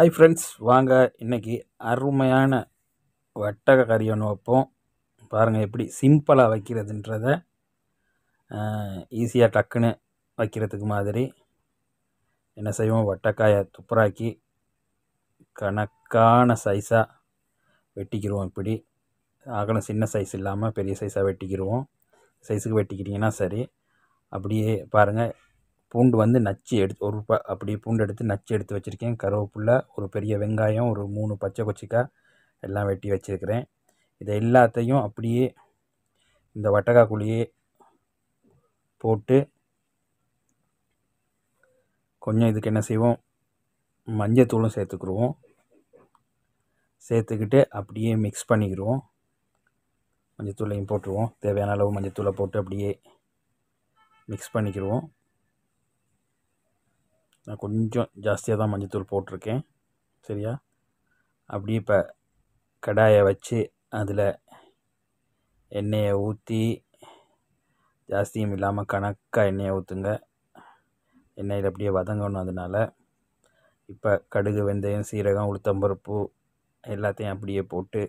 hi friends வாங்க இன்றைக்கி அருமையான வட்டக கறி ஒன்று வைப்போம் பாருங்கள் எப்படி சிம்பிளாக வைக்கிறதுன்றத ஈஸியாக டக்குன்னு வைக்கிறதுக்கு மாதிரி என்ன செய்வோம் வட்டக்காயை துப்புராக்கி கணக்கான சைஸாக வெட்டிக்கிடுவோம் இப்படி அகலம் சின்ன சைஸ் இல்லாமல் பெரிய சைஸாக வெட்டிக்கிடுவோம் சைஸுக்கு வெட்டிக்கிட்டிங்கன்னா சரி அப்படியே பாருங்கள் பூண்டு வந்து நச்சு எடுத்து ஒரு ப அப்படி பூண்டு எடுத்து நச்சு எடுத்து வச்சுருக்கேன் கருவேப்பில்ல ஒரு பெரிய வெங்காயம் ஒரு மூணு பச்சை கொச்சிக்காய் எல்லாம் வெட்டி வச்சுருக்கிறேன் இதை எல்லாத்தையும் அப்படியே இந்த குழியே போட்டு கொஞ்சம் இதுக்கு என்ன செய்வோம் மஞ்சத்தூளும் சேர்த்துக்குருவோம் சேர்த்துக்கிட்டு அப்படியே மிக்ஸ் பண்ணிக்கிடுவோம் மஞ்சத்தூளையும் போட்டுருவோம் தேவையான அளவு மஞ்சத்தூளை போட்டு அப்படியே மிக்ஸ் பண்ணிக்கிடுவோம் நான் கொஞ்சம் ஜாஸ்தியாக தான் மஞ்சத்தூள் போட்டிருக்கேன் சரியா அப்படியே இப்போ கடாயை வச்சு அதில் எண்ணெயை ஊற்றி ஜாஸ்தியும் இல்லாமல் கணக்காக எண்ணெயை ஊற்றுங்க எண்ணெயில் அப்படியே வதங்கணும் அதனால் இப்போ கடுகு வெந்தயம் சீரகம் உளுத்தம்பருப்பு எல்லாத்தையும் அப்படியே போட்டு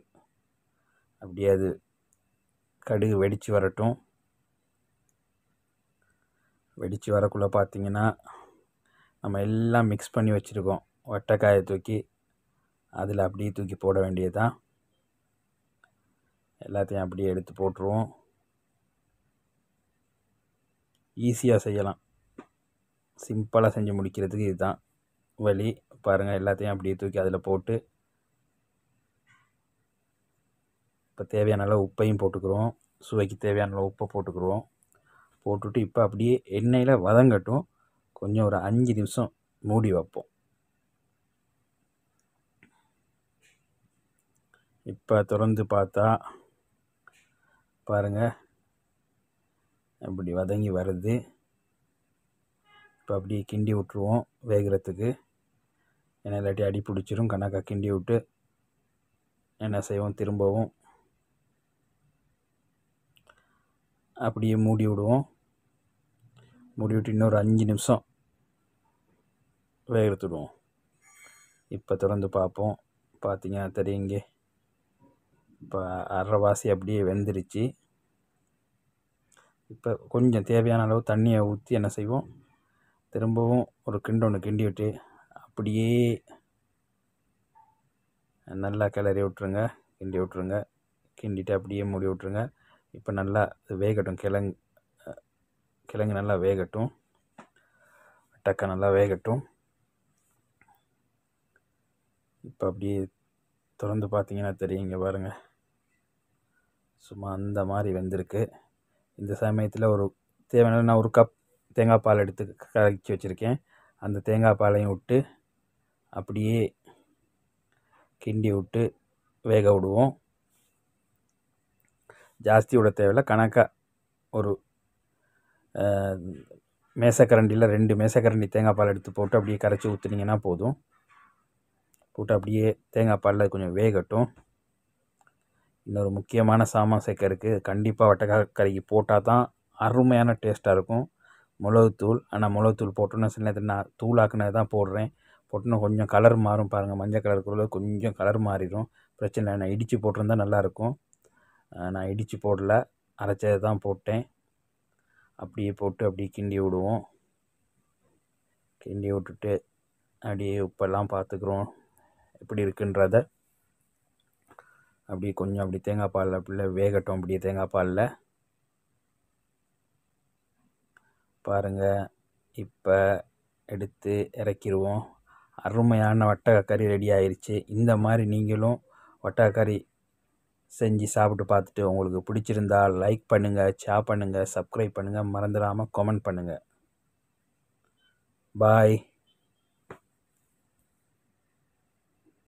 அப்படியே அது கடுகு வெடித்து வரட்டும் வெடித்து வரக்குள்ளே பார்த்தீங்கன்னா நம்ம எல்லாம் மிக்ஸ் பண்ணி வச்சுருக்கோம் வட்டைக்காயை தூக்கி அதில் அப்படியே தூக்கி போட வேண்டியது தான் எல்லாத்தையும் அப்படியே எடுத்து போட்டுருவோம் ஈஸியாக செய்யலாம் சிம்பிளாக செஞ்சு முடிக்கிறதுக்கு இதுதான் வழி பாருங்கள் எல்லாத்தையும் அப்படியே தூக்கி அதில் போட்டு இப்போ தேவையான அளவு உப்பையும் போட்டுக்கிறோம் சுவைக்கு தேவையான அளவு உப்பை போட்டுக்கிறோம் போட்டுட்டு இப்போ அப்படியே எண்ணெயில் வதங்கட்டும் கொஞ்சம் ஒரு அஞ்சு நிமிஷம் மூடி வைப்போம் இப்போ திறந்து பார்த்தா பாருங்கள் அப்படி வதங்கி வருது இப்போ அப்படியே கிண்டி விட்ருவோம் வேகிறத்துக்கு ஏன்னா இல்லாட்டி அடி பிடிச்சிரும் கணக்காக கிண்டி விட்டு என்ன செய்வோம் திரும்பவும் அப்படியே மூடி விடுவோம் மூடி விட்டு இன்னொரு அஞ்சு நிமிஷம் வேக எடுத்துடுவோம் இப்போ திறந்து பார்ப்போம் பார்த்தீங்கன்னா தெரியுங்க இப்போ அரைவாசி அப்படியே வெந்துருச்சு இப்போ கொஞ்சம் தேவையான அளவு தண்ணியை ஊற்றி என்ன செய்வோம் திரும்பவும் ஒரு கிண்டு ஒன்று கிண்டி விட்டு அப்படியே நல்லா கிளறி விட்ருங்க கிண்டி விட்ருங்க கிண்டிட்டு அப்படியே மூடி விட்ருங்க இப்போ நல்லா வேகட்டும் கிழங்கு கிழங்கு நல்லா வேகட்டும் டக்கா நல்லா வேகட்டும் இப்போ அப்படியே திறந்து பார்த்தீங்கன்னா தெரியுங்க பாருங்கள் சும்மா அந்த மாதிரி வெந்திருக்கு இந்த சமயத்தில் ஒரு தேவையான நான் ஒரு கப் தேங்காய் பால் எடுத்து கலக்கி வச்சுருக்கேன் அந்த தேங்காய் பாலையும் விட்டு அப்படியே கிண்டி விட்டு வேக விடுவோம் ஜாஸ்தி விட தேவையில்லை கணக்காக ஒரு மேசக்கரண்டியில் ரெண்டு மேசக்கரண்டி தேங்காய் பால் எடுத்து போட்டு அப்படியே கரைச்சி ஊற்றுனீங்கன்னா போதும் போட்டு அப்படியே தேங்காய் பாலில் கொஞ்சம் வேகட்டும் இன்னொரு முக்கியமான சாமான் சேர்க்க இருக்குது கண்டிப்பாக வட்டக்காய் கறிக்கு போட்டால் தான் அருமையான டேஸ்ட்டாக இருக்கும் மிளகுத்தூள் ஆனால் மிளகுத்தூள் போட்டோன்னா சில நேரத்தில் நான் தூளாக்குனது தான் போடுறேன் போட்டோன்னா கொஞ்சம் கலர் மாறும் பாருங்கள் மஞ்சள் கலர் கூட கொஞ்சம் கலர் மாறிடும் பிரச்சனை இல்லை நான் இடித்து போட்டிருந்தால் நல்லாயிருக்கும் நான் இடித்து போடல அரைச்சது தான் போட்டேன் அப்படியே போட்டு அப்படியே கிண்டி விடுவோம் கிண்டி விட்டுட்டு அப்படியே உப்பெல்லாம் பார்த்துக்குறோம் எப்படி இருக்குன்றத அப்படி கொஞ்சம் அப்படி தேங்காய் பாலில் அப்படியே வேகட்டும் அப்படி தேங்காய் பாலில் பாருங்கள் இப்போ எடுத்து இறக்கிடுவோம் அருமையான வட்டக்கறி ரெடி ஆயிடுச்சு இந்த மாதிரி நீங்களும் வட்டக்கறி செஞ்சு சாப்பிட்டு பார்த்துட்டு உங்களுக்கு பிடிச்சிருந்தா லைக் பண்ணுங்கள் ஷேர் பண்ணுங்கள் சப்ஸ்கிரைப் பண்ணுங்கள் மறந்துடாமல் கமெண்ட் பண்ணுங்கள் பாய்